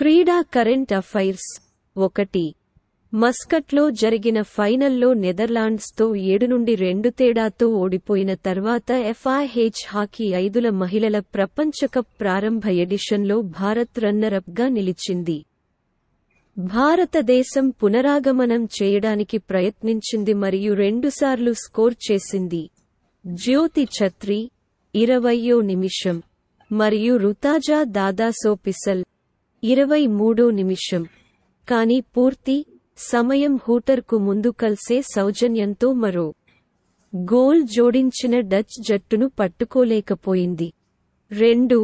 క్రీడా current affairs ఒకటి మస్కట్లో జరిగిన ఫైనల్లో నెదర్లాండ్స్తో ఏడు నుండి రెండు తేడాతో ఓడిపోయిన తర్వాత ఎఫ్ఐహెచ్ హాకీ ఐదుల మహిళల ప్రపంచకప్ ప్రారంభ ఎడిషన్లో భారత్ రన్నరప్గా నిలిచింది భారతదేశం పునరాగమనం చేయడానికి ప్రయత్నించింది మరియు రెండుసార్లు స్కోర్ చేసింది జ్యోతి ఛత్రి ఇరవయో నిమిషం మరియు రుతాజా దాదాసోపిసల్ ఇరవై మూడో నిమిషం కాని పూర్తి సమయం హూటర్కు ముందు కలిసే సౌజన్యంతో మరో గోల్ జోడించిన డచ్ జట్టును పట్టుకోలేకపోయింది రెండు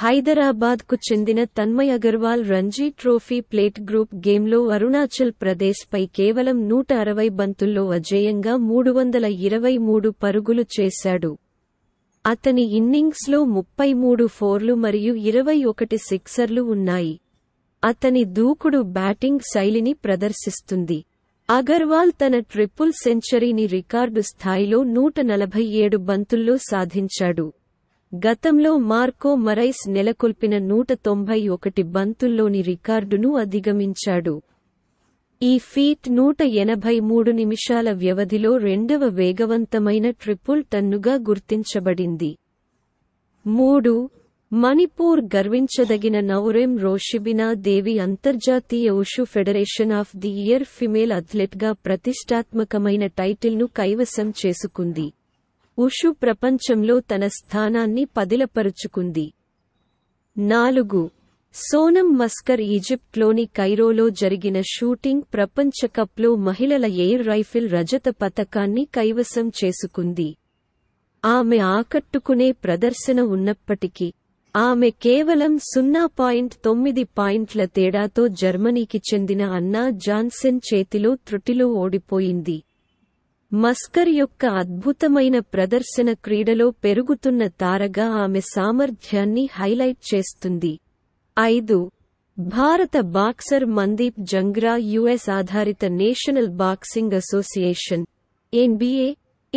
హైదరాబాద్కు చెందిన Tanmay Agarwal Ranji trophy plate group గేమ్లో అరుణాచల్ ప్రదేశ్పై కేవలం నూట అరవై బంతుల్లో అజేయంగా మూడు వందల ఇరవై మూడు పరుగులు చేశాడు అతని ఇన్నింగ్స్లో ముప్పై మూడు ఫోర్లు మరియు ఇరవై ఒకటి సిక్సర్లు ఉన్నాయి అతని దూకుడు బ్యాటింగ్ శైలిని ప్రదర్శిస్తుంది అగర్వాల్ తన ట్రిపుల్ సెంచరీని రికార్డు స్థాయిలో నూట నలభై ఏడు బంతుల్లో సాధించాడు గతంలో మార్కో మరైస్ నెలకొల్పిన నూట తొంభై ఒకటి బంతుల్లోని రికార్డును అధిగమించాడు ఈ ఫీట్ నూట ఎనభై మూడు నిమిషాల వ్యవధిలో రెండవ వేగవంతమైన ట్రిపుల్ టన్నుగా గుర్తించబడింది మూడు మణిపూర్ గర్వించదగిన నౌరెం రోషిబినా దేవి అంతర్జాతీయ wushu federation of the year female అథ్లెట్గా ప్రతిష్టాత్మకమైన టైటిల్ను కైవసం చేసుకుంది ఉషు ప్రపంచంలో తన స్థానాన్ని పదిలపరుచుకుంది నాలుగు సోనం మస్కర్ ఈజిప్ట్లోని కైరోలో జరిగిన షూటింగ్ ప్రపంచకప్లో మహిళల ఎయిర్ రైఫిల్ రజత పతకాన్ని కైవసం చేసుకుంది ఆమె ఆకట్టుకునే ప్రదర్శన ఉన్నప్పటికీ ఆమె కేవలం సున్నా పాయింట్ తొమ్మిది పాయింట్ల తేడాతో జర్మనీకి చెందిన అన్నా జాన్సెన్ చేతిలో త్రుటిలో ఓడిపోయింది మస్కర్ యొక్క అద్భుతమైన ప్రదర్శన క్రీడలో పెరుగుతున్న తారగా ఆమె సామర్థ్యాన్ని హైలైట్ చేస్తుంది ఐదు భారత బాక్సర్ మందీప్ జంగ్రా యుఎస్ ఆధారిత national boxing association NBA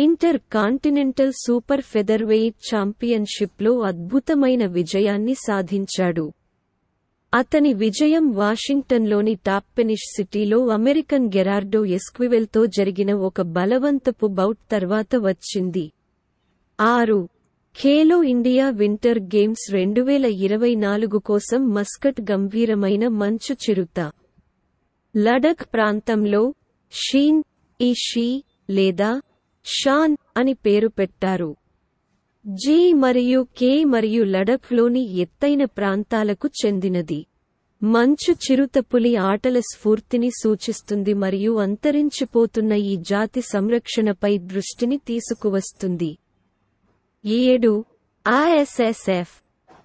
intercontinental super featherweight ఛాంపియన్షిప్లో అద్భుతమైన విజయాన్ని సాధించాడు అతని విజయం వాషింగ్టన్లోని టాప్పెనిష్ సిటీలో అమెరికన్ గెరార్డో ఎస్క్వివెల్తో జరిగిన ఒక బలవంతపు బౌట్ తర్వాత వచ్చింది ఆరు ఖేలో ఇండియా వింటర్ గేమ్స్ రెండు వేల ఇరవై నాలుగు కోసం మస్కట్ గంభీరమైన మంచు చిరుత లడక్ ప్రాంతంలో షీన్ ఈ షీ లేదా షాన్ అని పేరు పెట్టారు జీ మరియు కే మరియు లడఖ్లోని ఎత్తైన ప్రాంతాలకు చెందినది మంచు చిరుతపులి ఆటల స్ఫూర్తిని సూచిస్తుంది మరియు అంతరించిపోతున్న ఈ జాతి సంరక్షణపై దృష్టిని తీసుకువస్తుంది ఏడు ISSF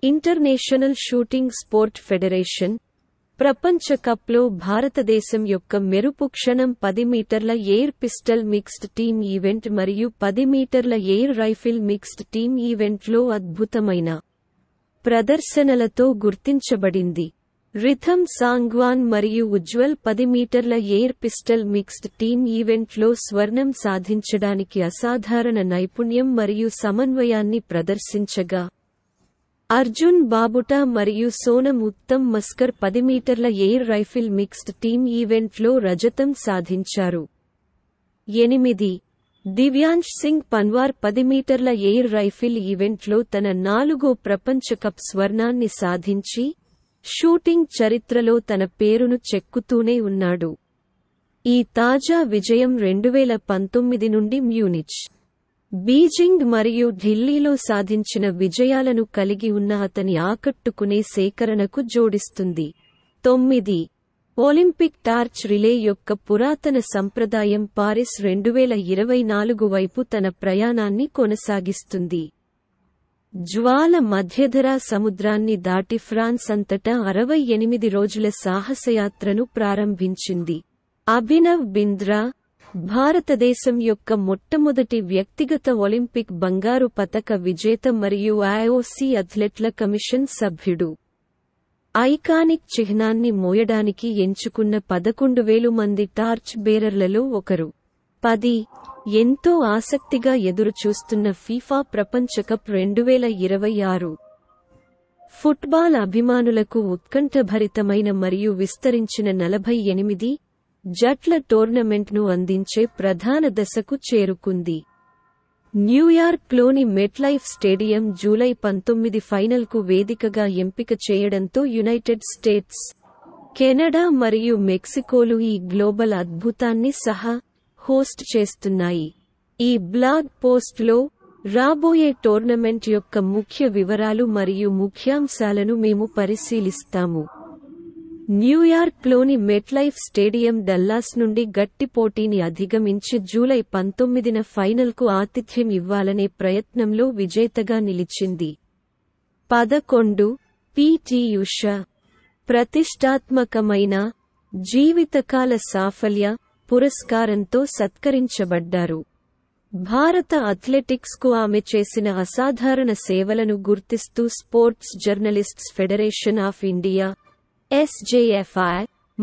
international shooting sport federation ప్రపంచ కప్లో భారతదేశం యొక్క మెరుపు క్షణం పది మీటర్ల air pistol mixed team event మరియు పది మీటర్ల ఎయిర్ రైఫిల్ మిక్స్డ్ టీమ్ ఈవెంట్లో అద్భుతమైన ప్రదర్శనలతో గుర్తించబడింది రిథమ్ సాంగ్వాన్ మరియు ఉజ్వల్ పది మీటర్ల ఎయిర్ పిస్టల్ మిక్స్డ్ టీమ్ ఈవెంట్లో స్వర్ణం సాధించడానికి అసాధారణ నైపుణ్యం మరియు సమన్వయాన్ని ప్రదర్శించగా అర్జున్ బాబుటా మరియు సోనం ఉత్తమ్ మస్కర్ పది మీటర్ల ఎయిర్ రైఫిల్ మిక్స్డ్ టీమ్ ఈవెంట్లో రజతం సాధించారు ఎనిమిది దివ్యాంశ్ సింగ్ పన్వార్ పది మీటర్ల ఎయిర్ రైఫిల్ ఈవెంట్లో తన నాలుగో ప్రపంచ కప్ స్వర్ణాన్ని సాధించి షూటింగ్ చరిత్రలో తన పేరును చెక్కుతూనే ఉన్నాడు ఈ తాజా విజయం రెండువేల పంతొమ్మిది నుండి మ్యూనిచ్ బీజింగ్ మరియు ఢిల్లీలో సాధించిన విజయాలను కలిగి ఉన్న అతని ఆకట్టుకునే సేకరణకు జోడిస్తుంది తొమ్మిది ఒలింపిక్ టార్చ్ రిలే యొక్క పురాతన సంప్రదాయం పారిస్ రెండువేల ఇరవై నాలుగు వైపు తన ప్రయాణాన్ని కొనసాగిస్తుంది జ్వాల మధ్యధరా సముద్రాన్ని దాటి ఫ్రాన్స్ అంతటా అరవై ఎనిమిది రోజుల సాహసయాత్రను ప్రారంభించింది అభినవ్ బింద్రా భారతదేశం యొక్క మొట్టమొదటి వ్యక్తిగత ఒలింపిక్ బంగారు పతక విజేత మరియు ఐఓసీ అథ్లెట్ల కమిషన్ సభ్యుడు ఐకానిక్ చిహ్నాన్ని మోయడానికి ఎంచుకున్న పదకొండు వేలు మంది టార్చ్ బేరర్లలో ఒకరు పది ఎంతో ఆసక్తిగా ఎదురుచూస్తున్న ఫీఫా ప్రపంచ కప్ రెండు వేల ఇరవై ఆరు ఫుట్బాల్ అభిమానులకు ఉత్కంఠభరితమైన మరియు విస్తరించిన నలభై ఎనిమిది జట్ల టోర్నమెంట్ను అందించే ప్రధాన దశకు చేరుకుంది న్యూయార్క్లోని మెట్లైఫ్ స్టేడియం జూలై పంతొమ్మిది ఫైనల్కు వేదికగా ఎంపిక చేయడంతో యునైటెడ్ స్టేట్స్ కెనడా మరియు మెక్సికోలు ఈ గ్లోబల్ అద్భుతాన్ని సహా హోస్ట్ చేస్తున్నాయి ఈ బ్లాగ్ పోస్ట్లో రాబోయే టోర్నమెంట్ యొక్క ముఖ్య వివరాలు మరియు ముఖ్యాంశాలను మేము పరిశీలిస్తాము న్యూయార్క్లోని మెట్లైఫ్ స్టేడియం డల్లాస్ నుండి గట్టి పోటీని అధిగమించి జూలై పంతొమ్మిదిన ఫైనల్కు ఆతిథ్యం ఇవ్వాలనే ప్రయత్నంలో విజేతగా నిలిచింది పదకొండు పీటీయుష ప్రతిష్టాత్మకమైన జీవితకాల సాఫల్య పురస్కారంతో సత్కరించబడ్డారు భారత అథ్లెటిక్స్కు ఆమె చేసిన అసాధారణ సేవలను గుర్తిస్తూ sports journalists federation of India SJFI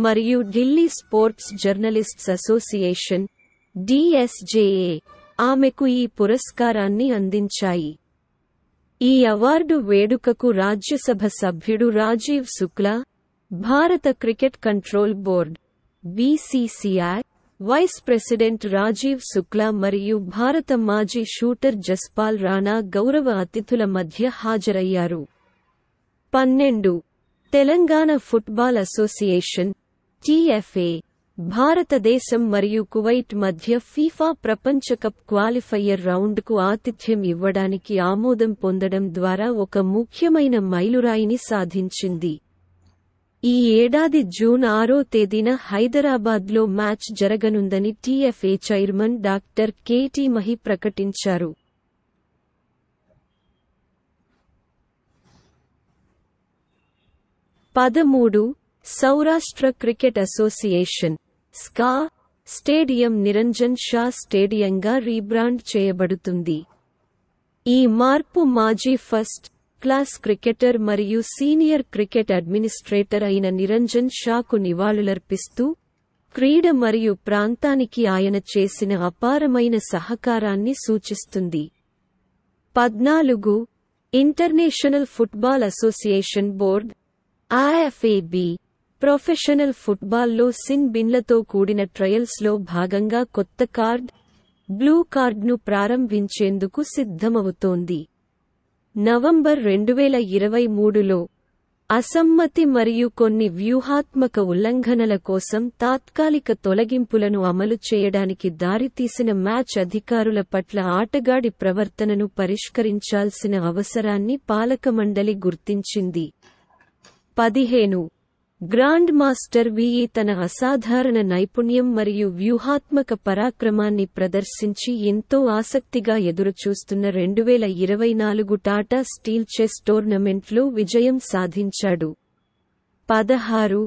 మరియు Delhi sports journalists association DSJA ఆమెకు ఈ పురస్కారాన్ని అందించాయి ఈ అవార్డు వేడుకకు రాజ్యసభ సభ్యుడు రాజీవ్ శుక్లా భారత cricket control board BCCI vice president Rajiv Shukla మరియు భారత మాజీ షూటర్ జస్పాల్ రాణా గౌరవ అతిథుల మధ్య హాజరయ్యారు పన్నెండు తెలంగాణ ఫుట్బాల్ అసోసియేషన్ టీఎఫ్ఏ భారతదేశం మరియు కువైట్ మధ్య ఫీఫా ప్రపంచ కప్ క్వాలిఫైయర్ రౌండ్కు ఆతిథ్యం ఇవ్వడానికి ఆమోదం పొందడం ద్వారా ఒక ముఖ్యమైన మైలురాయిని సాధించింది ఈ ఏడాది జూన్ ఆరో తేదీన హైదరాబాద్లో మ్యాచ్ జరగనుందని TFA chairman doctor K T Mahi ప్రకటించారు పదమూడు Saurashtra cricket association SCA stadium Niranjan Shah స్టేడియంగా రీబ్రాండ్ చేయబడుతుంది ఈ మార్పు మాజీ ఫస్ట్ క్లాస్ క్రికెటర్ మరియు సీనియర్ క్రికెట్ అడ్మినిస్ట్రేటర్ అయిన నిరంజన్ షాకు నివాళులర్పిస్తూ క్రీడ మరియు ప్రాంతానికి ఆయన చేసిన అపారమైన సహకారాన్ని సూచిస్తుంది పద్నాలుగు international football association board IFAB professional ఫుట్బాల్లో సిన్ బిన్లతో కూడిన ట్రయల్స్లో భాగంగా కొత్త కార్డ్ బ్లూ కార్డ్ను ప్రారంభించేందుకు సిద్ధమవుతోంది నవంబర్ రెండువేల ఇరవై మూడులో అసమ్మతి మరియు కొన్ని వ్యూహాత్మక ఉల్లంఘనల కోసం తాత్కాలిక తొలగింపులను అమలు చేయడానికి దారితీసిన మ్యాచ్ అధికారుల పట్ల ఆటగాడి ప్రవర్తనను పరిష్కరించాల్సిన అవసరాన్ని పాలకమండలి గుర్తించింది పదిహేను గ్రాండ్ మాస్టర్ విఈ తన అసాధారణ నైపుణ్యం మరియు వ్యూహాత్మక పరాక్రమాన్ని ప్రదర్శించి ఎంతో ఆసక్తిగా ఎదురుచూస్తున్న రెండు వేల ఇరవై నాలుగు టాటా స్టీల్ చెస్ టోర్నమెంట్లో విజయం సాధించాడు పదహారు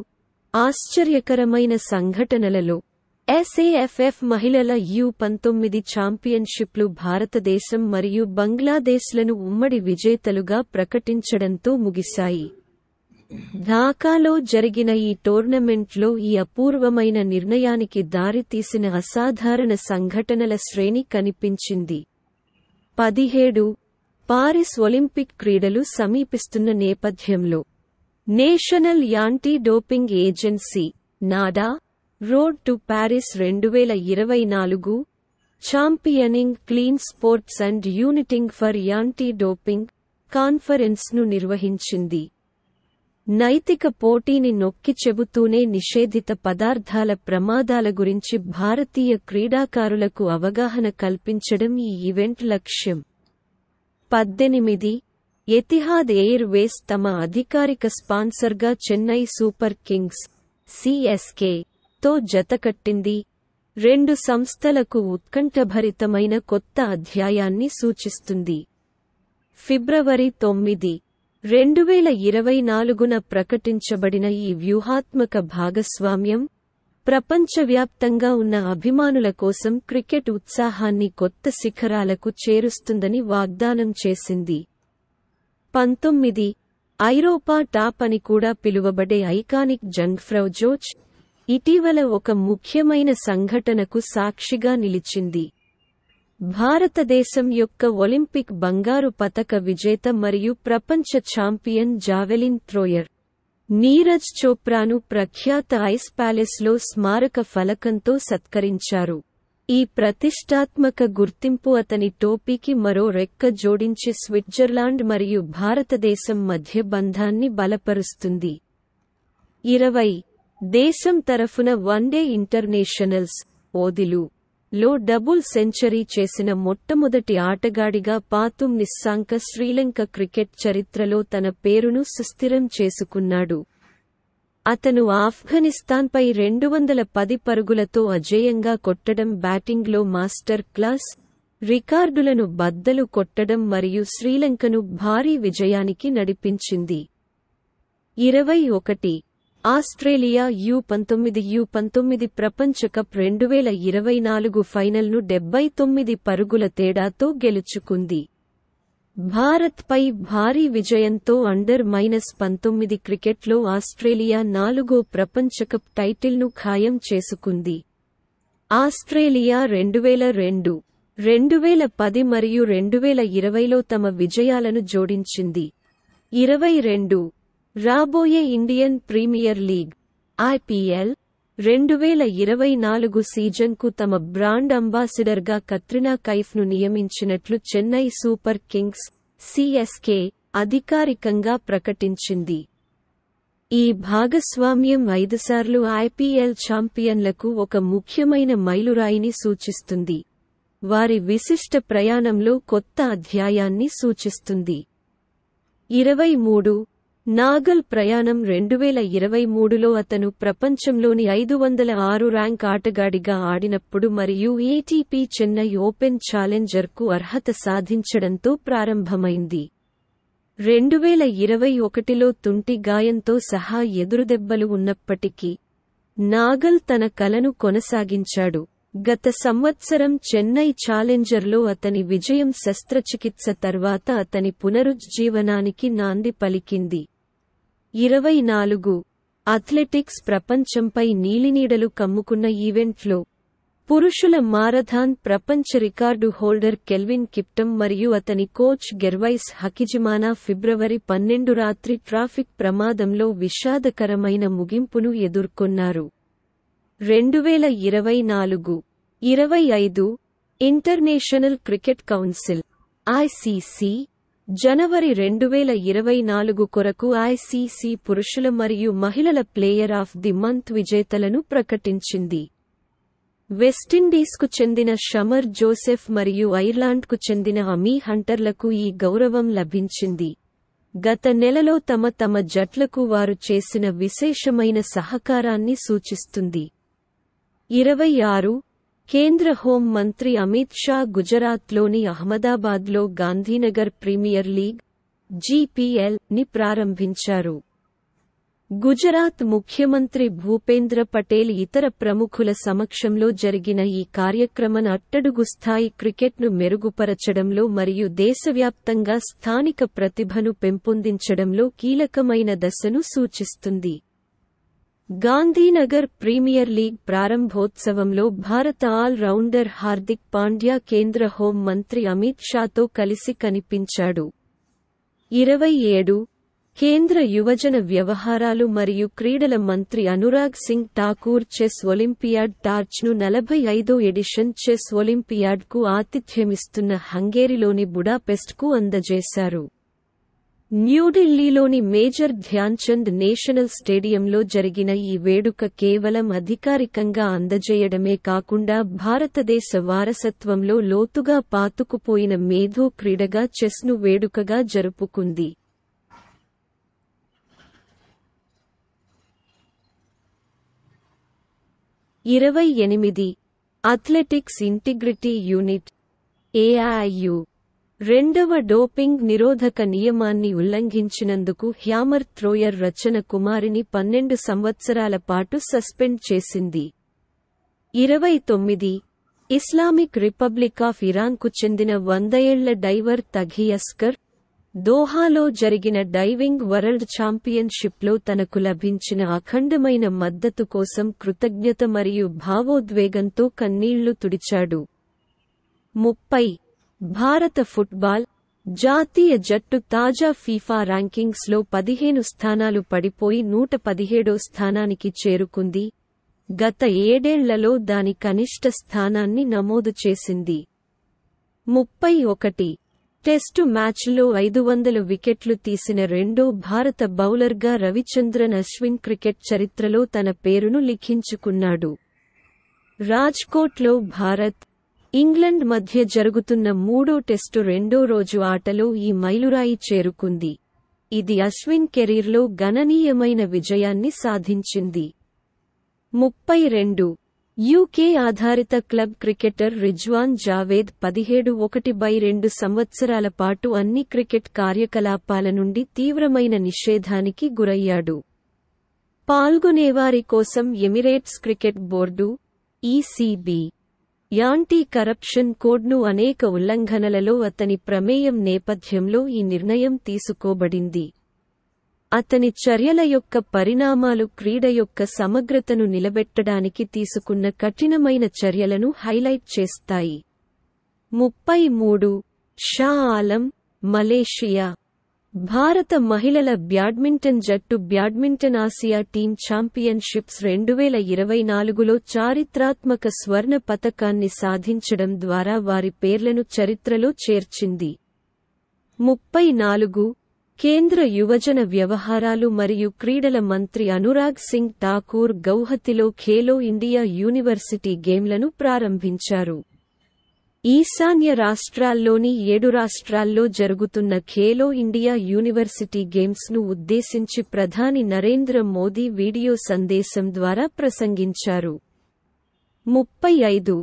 ఆశ్చర్యకరమైన సంఘటనలలో ఎస్ఏఎఫ్ఎఫ్ మహిళల యు పంతొమ్మిది ఛాంపియన్షిప్లు భారతదేశం మరియు బంగ్లాదేశ్లను ఉమ్మడి విజేతలుగా ప్రకటించడంతో ముగిశాయి ఢాకాలో జరిగిన ఈ టోర్నమెంట్లో ఈ అపూర్వమైన నిర్ణయానికి దారితీసిన అసాధారణ సంఘటనల శ్రేణి కనిపించింది పదిహేడు పారిస్ ఒలింపిక్ క్రీడలు సమీపిస్తున్న నేపథ్యంలో national anti doping agency NADA road to Paris రెండు వేల ఇరవై నాలుగు championing clean sports and uniting for anti doping కాన్ఫరెన్స్ను నిర్వహించింది నైతిక పోటీని నొక్కి చెబుతూనే నిషేధిత పదార్థాల ప్రమాదాల గురించి భారతీయ క్రీడాకారులకు అవగాహన కల్పించడం ఈ ఈవెంట్ లక్ష్యం పద్దెనిమిది ఎతిహాద్ ఎయిర్వేస్ తమ అధికారిక స్పాన్సర్గా చెన్నై సూపర్ కింగ్స్ సిఎస్కే తో జతకట్టింది రెండు సంస్థలకు ఉత్కంఠభరితమైన కొత్త అధ్యాయాన్ని సూచిస్తుంది ఫిబ్రవరి తొమ్మిది రెండువేల ఇరవై నాలుగున ప్రకటించబడిన ఈ వ్యూహాత్మక భాగస్వామ్యం ప్రపంచవ్యాప్తంగా ఉన్న అభిమానుల కోసం క్రికెట్ ఉత్సాహాన్ని కొత్త శిఖరాలకు చేరుస్తుందని వాగ్దానం చేసింది పంతొమ్మిది ఐరోపా టాప్ అని కూడా పిలువబడే ఐకానిక్ జంగ్ఫ్రౌజోచ్ ఇటీవల ఒక ముఖ్యమైన సంఘటనకు సాక్షిగా నిలిచింది భారతదేశం యొక్క ఒలింపిక్ బంగారు పతక విజేత మరియు ప్రపంచ ఛాంపియన్ జావెలిన్ థ్రోయర్ నీరజ్ చోప్రాను ప్రఖ్యాత ఐస్ ప్యాలెస్లో స్మారక ఫలకంతో సత్కరించారు ఈ ప్రతిష్టాత్మక గుర్తింపు అతని టోపీకి మరో రెక్క జోడించి స్విట్జర్లాండ్ మరియు భారతదేశం మధ్య బంధాన్ని బలపరుస్తుంది ఇరవై దేశం తరఫున వన్డే ఇంటర్నేషనల్స్ ఓదిలు లో డబుల్ సెంచరీ చేసిన మొట్టమొదటి ఆటగాడిగా పాతుమ్ నిస్సాంక శ్రీలంక క్రికెట్ చరిత్రలో తన పేరును సుస్థిరం చేసుకున్నాడు అతను ఆఫ్ఘనిస్తాన్పై రెండు వందల పది పరుగులతో అజేయంగా కొట్టడం బ్యాటింగ్లో మాస్టర్ క్లాస్ రికార్డులను బద్దలు కొట్టడం మరియు శ్రీలంకను భారీ విజయానికి నడిపించింది ఇరవై ఒకటి ఆస్ట్రేలియా యు పంతొమ్మిది యు పంతొమ్మిది ప్రపంచ కప్ రెండు వేల ఇరవై నాలుగు ఫైనల్ను డెబ్బై తొమ్మిది పరుగుల తేడాతో గెలుచుకుంది భారత్పై భారీ విజయంతో అండర్ మైనస్ పంతొమ్మిది క్రికెట్లో ఆస్ట్రేలియా నాలుగో ప్రపంచకప్ టైటిల్ను ఖాయం చేసుకుంది ఆస్ట్రేలియా రెండు వేల రెండు రెండు వేల పది మరియు రెండు వేల ఇరవైలో తమ విజయాలను జోడించింది ఇరవై రెండు రాబోయే ఇండియన్ ప్రీమియర్ లీగ్ ఐపీఎల్ రెండు వేల ఇరవై నాలుగు సీజన్కు తమ బ్రాండ్ అంబాసిడర్గా కత్రినా కైఫ్ను నియమించినట్లు చెన్నై సూపర్ కింగ్స్ సిఎస్కే అధికారికంగా ప్రకటించింది ఈ భాగస్వామ్యం ఐదుసార్లు ఐపీఎల్ ఛాంపియన్లకు ఒక ముఖ్యమైన మైలురాయిని సూచిస్తుంది వారి విశిష్ట ప్రయాణంలో కొత్త అధ్యాయాన్ని సూచిస్తుంది ఇరవై మూడు నాగల్ ప్రయాణం రెండువేల ఇరవై మూడులో అతను ప్రపంచంలోని ఐదు వందల ఆరు ర్యాంక్ ఆటగాడిగా ఆడినప్పుడు మరియు ఏటీపీ చెన్నై ఓపెన్ ఛాలెంజర్కు అర్హత సాధించడంతో ప్రారంభమైంది రెండువేల ఇరవై ఒకటిలో తుంటి గాయంతో సహా ఎదురుదెబ్బలు ఉన్నప్పటికీ నాగల్ తన కలను కొనసాగించాడు గత సంవత్సరం చెన్నై ఛాలెంజర్లో అతని విజయం శస్త్రచికిత్స తర్వాత అతని పునరుజ్జీవనానికి నాంది పలికింది ఇరవై నాలుగు అథ్లెటిక్స్ ప్రపంచంపై నీలినీడలు కమ్ముకున్న ఈవెంట్లో పురుషుల మారథాన్ ప్రపంచ రికార్డు హోల్డర్ కెల్విన్ కిప్టమ్ మరియు అతని కోచ్ గెర్వైస్ హకిజిమానా ఫిబ్రవరి పన్నెండు రాత్రి ట్రాఫిక్ ప్రమాదంలో విషాదకరమైన ముగింపును ఎదుర్కొన్నారు రెండువేల ఇరవై నాలుగు ఇరవై ఐదు ఇంటర్నేషనల్ క్రికెట్ కౌన్సిల్ ఐసీసీ జనవరి రెండు వేల ఇరవై నాలుగు కొరకు ఐసిసి పురుషుల మరియు మహిళల ప్లేయర్ ఆఫ్ ది మంత్ విజేతలను ప్రకటించింది వెస్టిండీస్కు చెందిన షమర్ జోసెఫ్ మరియు ఐర్లాండ్కు చెందిన అమీ హంటర్లకు ఈ గౌరవం లభించింది గత నెలలో తమ తమ జట్లకు వారు చేసిన విశేషమైన సహకారాన్ని సూచిస్తుంది ఇరవై ఆరు కేంద్ర హోం మంత్రి అమిత్ షా గుజరాత్లోని అహ్మదాబాద్లో గాంధీనగర్ ప్రీమియర్ లీగ్ జీపీఎల్ ని ప్రారంభించారు గుజరాత్ ముఖ్యమంత్రి భూపేంద్ర పటేల్ ఇతర ప్రముఖుల సమక్షంలో జరిగిన ఈ కార్యక్రమం అట్టడుగు స్థాయి క్రికెట్ను మెరుగుపరచడంలో మరియు దేశవ్యాప్తంగా స్థానిక ప్రతిభను పెంపొందించడంలో కీలకమైన దశను సూచిస్తుంది గాంధీనగర్ ప్రీమియర్ లీగ్ ప్రారంభోత్సవంలో భారత ఆల్ రౌండర్ హార్దిక్ పాండ్యా కేంద్ర హోం మంత్రి అమిత్ షాతో కలిసి కనిపించాడు ఇరవై ఏడు కేంద్ర యువజన వ్యవహారాలు మరియు క్రీడల మంత్రి అనురాగ్ సింగ్ ఠాకూర్ చెస్ ఒలింపియాడ్ టార్చ్ను నలభై ఐదో ఎడిషన్ చెస్ ఒలింపియాడ్కు ఆతిథ్యమిస్తున్న హంగేరిలోని బుడాపెస్ట్కు అందజేశారు న్యూఢిల్లీలోని మేజర్ ధ్యాన్చంద్ నేషనల్ స్టేడియంలో జరిగిన ఈ వేడుక కేవలం అధికారికంగా అందజేయడమే కాకుండా భారతదేశ వారసత్వంలో లోతుగా పాతుకుపోయిన మేధో క్రీడగా చెస్ను వేడుకగా జరుపుకుంది ఇరవై ఎనిమిది అథ్లెటిక్స్ ఇంటిగ్రిటీ యూనిట్ ఏఐయు రెండవ డోపింగ్ నిరోధక నియమాన్ని ఉల్లంఘించినందుకు హ్యామర్ థ్రోయర్ రచన కుమారిని పన్నెండు సంవత్సరాల పాటు సస్పెండ్ చేసింది ఇరవై తొమ్మిది ఇస్లామిక్ రిపబ్లిక్ ఆఫ్ ఇరాన్కు చెందిన వందయేళ్ల డైవర్ తఘియస్కర్ దోహాలో జరిగిన డైవింగ్ వరల్డ్ ఛాంపియన్షిప్లో తనకు లభించిన అఖండమైన మద్దతు కోసం కృతజ్ఞత మరియు భావోద్వేగంతో కన్నీళ్లు తుడిచాడు ముప్పై భారత ఫుట్బాల్ జాతీయ జట్టు తాజా ఫీఫా ర్యాంకింగ్స్లో పదిహేను స్థానాలు పడిపోయి నూట పదిహేడో స్థానానికి చేరుకుంది గత ఏడేళ్లలో దాని కనిష్ట స్థానాన్ని నమోదు చేసింది ముప్పై ఒకటి టెస్టు మ్యాచ్లో ఐదు వందల వికెట్లు తీసిన రెండో భారత బౌలర్గా రవిచంద్రన్ అశ్విన్ క్రికెట్ చరిత్రలో తన పేరును లిఖించుకున్నాడు రాజ్కోట్లో భారత్ ఇంగ్లండ్ మధ్య జరుగుతున్న మూడో టెస్టు రెండో రోజు ఆటలో ఈ మైలురాయి చేరుకుంది ఇది అశ్విన్ కెరీర్లో గణనీయమైన విజయాన్ని సాధించింది ముప్పై రెండు యూకే ఆధారిత క్లబ్ క్రికెటర్ రిజ్వాన్ జావేద్ పదిహేడు ఒకటి బై రెండు సంవత్సరాల పాటు అన్ని క్రికెట్ కార్యకలాపాల నుండి తీవ్రమైన నిషేధానికి గురయ్యాడు పాల్గొనేవారి కోసం Emirates cricket board ECB anti corruption కోడ్ను అనేక ఉల్లంఘనలలో అతని ప్రమేయం నేపథ్యంలో ఈ నిర్ణయం తీసుకోబడింది అతని చర్యల యొక్క పరిణామాలు క్రీడ యొక్క సమగ్రతను నిలబెట్టడానికి తీసుకున్న కఠినమైన చర్యలను హైలైట్ చేస్తాయి ముప్పై మూడు షా ఆలం మలేషియా భారత మహిళల బ్యాడ్మింటన్ జట్టు బ్యాడ్మింటన్ ఆసియా టీం ఛాంపియన్షిప్స్ రెండు వేల ఇరవై నాలుగులో చారిత్రాత్మక స్వర్ణ పతకాన్ని సాధించడం ద్వారా వారి పేర్లను చరిత్రలో చేర్చింది ముప్పై నాలుగు కేంద్ర యువజన వ్యవహారాలు మరియు క్రీడల మంత్రి అనురాగ్ సింగ్ ఠాకూర్ గౌహతిలో ఖేలో ఇండియా యూనివర్సిటీ గేమ్లను ప్రారంభించారు ఈశాన్య రాష్ట్రాల్లోని ఏడు రాష్ట్రాల్లో జరుగుతున్న ఖేలో ఇండియా యూనివర్సిటీ గేమ్స్ను ఉద్దేశించి ప్రధాని నరేంద్ర మోదీ వీడియో సందేశం ద్వారా ప్రసంగించారు ముప్పై ఐదు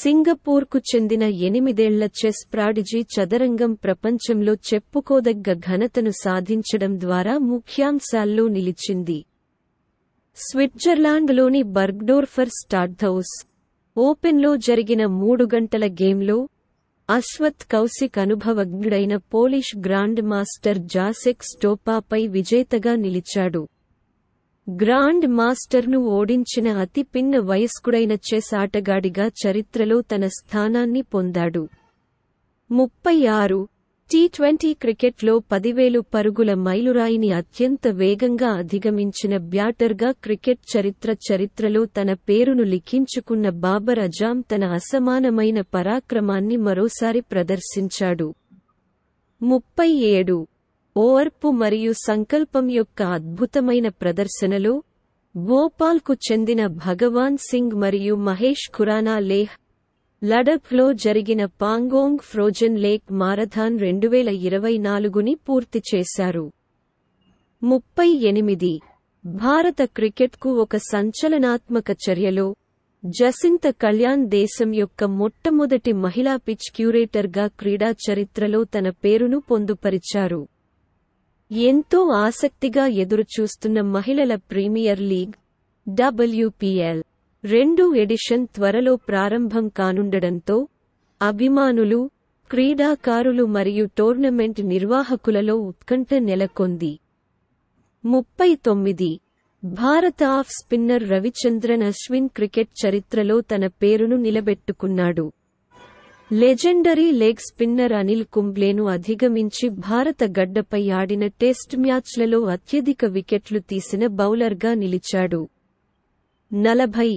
సింగపూర్కు చెందిన ఎనిమిదేళ్ల చెస్ ప్రాడిజీ చదరంగం ప్రపంచంలో చెప్పుకోదగ్గ ఘనతను సాధించడం ద్వారా ముఖ్యాంశాల్లో నిలిచింది స్విట్జర్లాండ్లోని బర్గ్డోర్ఫర్ స్టార్థౌస్ ఓపెన్లో జరిగిన మూడు గంటల గేమ్లో అశ్వత్ కౌశిక్ అనుభవజ్ఞుడైన పోలిష్ గ్రాండ్ మాస్టర్ జాసెక్ స్టోపాపై విజేతగా నిలిచాడు గ్రాండ్ మాస్టర్ను ఓడించిన అతి పిన్న వయస్కుడైన చెస్ ఆటగాడిగా చరిత్రలో తన స్థానాన్ని పొందాడు ముప్పై ఆరు టీ ట్వంటీ క్రికెట్లో పదివేలు పరుగుల మైలురాయిని అత్యంత వేగంగా అధిగమించిన బ్యాటర్గా క్రికెట్ చరిత్ర చరిత్రలో తన పేరును లిఖించుకున్న బాబర్ అజాం తన అసమానమైన పరాక్రమాన్ని మరోసారి ప్రదర్శించాడు ముప్పై ఏడు ఓర్పు మరియు సంకల్పం యొక్క అద్భుతమైన ప్రదర్శనలో భోపాల్కు చెందిన భగవాన్ సింగ్ మరియు మహేష్ ఖురానా లేహ్ లడఖ్లో జరిగిన పాంగోంగ్ ఫ్రోజన్ లేక్ మారథాన్ రెండువేల ఇరవై నాలుగుని పూర్తి చేశారు ముప్పై ఎనిమిది భారత క్రికెట్కు ఒక సంచలనాత్మక చర్యలో జసింత కళ్యాణ్ దేశం యొక్క మొట్టమొదటి మహిళా పిచ్ క్యూరేటర్గా క్రీడా చరిత్రలో తన పేరును పొందుపరిచారు ఎంతో ఆసక్తిగా ఎదురుచూస్తున్న మహిళల ప్రీమియర్ లీగ్ డబ్ల్యూపీఎల్ రెండు ఎడిషన్ త్వరలో ప్రారంభం కానుండడంతో అభిమానులు క్రీడాకారులు మరియు టోర్నమెంట్ నిర్వాహకులలో ఉత్కంఠ నెలకొంది ముప్పై తొమ్మిది భారత off spinner Ravichandran Ashwin cricket చరిత్రలో తన పేరును నిలబెట్టుకున్నాడు లెజెండరీ లెగ్ స్పిన్నర్ అనిల్ కుంబ్లేను అధిగమించి భారత గడ్డపై ఆడిన టెస్ట్ మ్యాచ్లలో అత్యధిక వికెట్లు తీసిన బౌలర్గా నిలిచాడు నలభై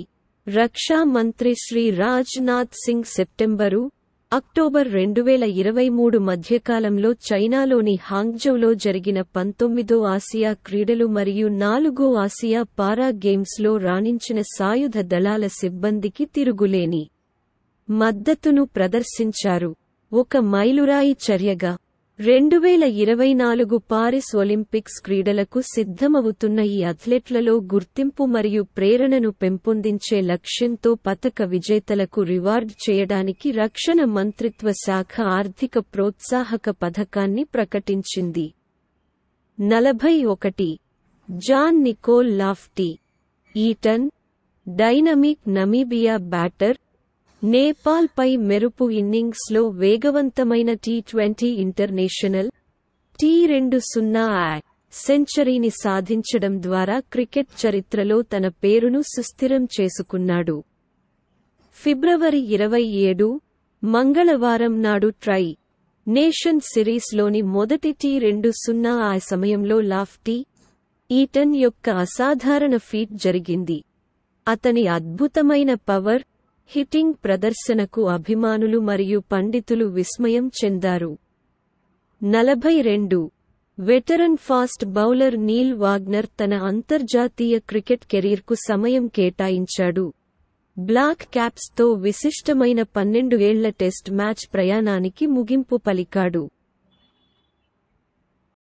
రక్షా మంత్రి శ్రీ రాజ్నాథ్ సింగ్ సెప్టెంబరు అక్టోబర్ రెండు వేల ఇరవై మూడు మధ్యకాలంలో చైనాలోని హాంగ్జౌలో జరిగిన పంతొమ్మిదో ఆసియా క్రీడలు మరియు నాలుగో ఆసియా పారా గేమ్స్లో రాణించిన సాయుధ దళాల సిబ్బందికి తిరుగులేని మద్దతును ప్రదర్శించారు ఒక మైలురాయి చర్యగా రెండు వేల ఇరవై నాలుగు పారిస్ ఒలింపిక్స్ క్రీడలకు సిద్ధమవుతున్న ఈ అథ్లెట్లలో గుర్తింపు మరియు ప్రేరణను పెంపొందించే లక్ష్యంతో పతక విజేతలకు రివార్డ్ చేయడానికి రక్షణ మంత్రిత్వ శాఖ ఆర్థిక ప్రోత్సాహక పథకాన్ని ప్రకటించింది నలభై ఒకటి John Nicol Loftie Eaton dynamic Namibia batter Nepal పై మెరుపు ఇన్నింగ్స్లో వేగవంతమైన టీ ట్వంటీ ఇంటర్నేషనల్ టీ రెండు సున్నా యాక్ సెంచరీని సాధించడం ద్వారా క్రికెట్ చరిత్రలో తన పేరును సుస్థిరం చేసుకున్నాడు ఫిబ్రవరి ఇరవై ఏడు మంగళవారం నాడు ట్రై నేషన్ సిరీస్లోని మొదటి టీ రెండు సున్నా ఆ సమయంలో లాఫ్టీ ఈటన్ యొక్క అసాధారణ ఫీట్ జరిగింది అతని అద్భుతమైన పవర్ హిట్టింగ్ ప్రదర్శనకు అభిమానులు మరియు పండితులు విస్మయం చెందారు నలభై రెండు veteran fast bowler Neil Wagner తన అంతర్జాతీయ క్రికెట్ కెరీర్కు సమయం కేటాయించాడు బ్లాక్ క్యాప్స్తో విశిష్టమైన పన్నెండు ఏళ్ల టెస్ట్ మ్యాచ్ ప్రయాణానికి ముగింపు పలికాడు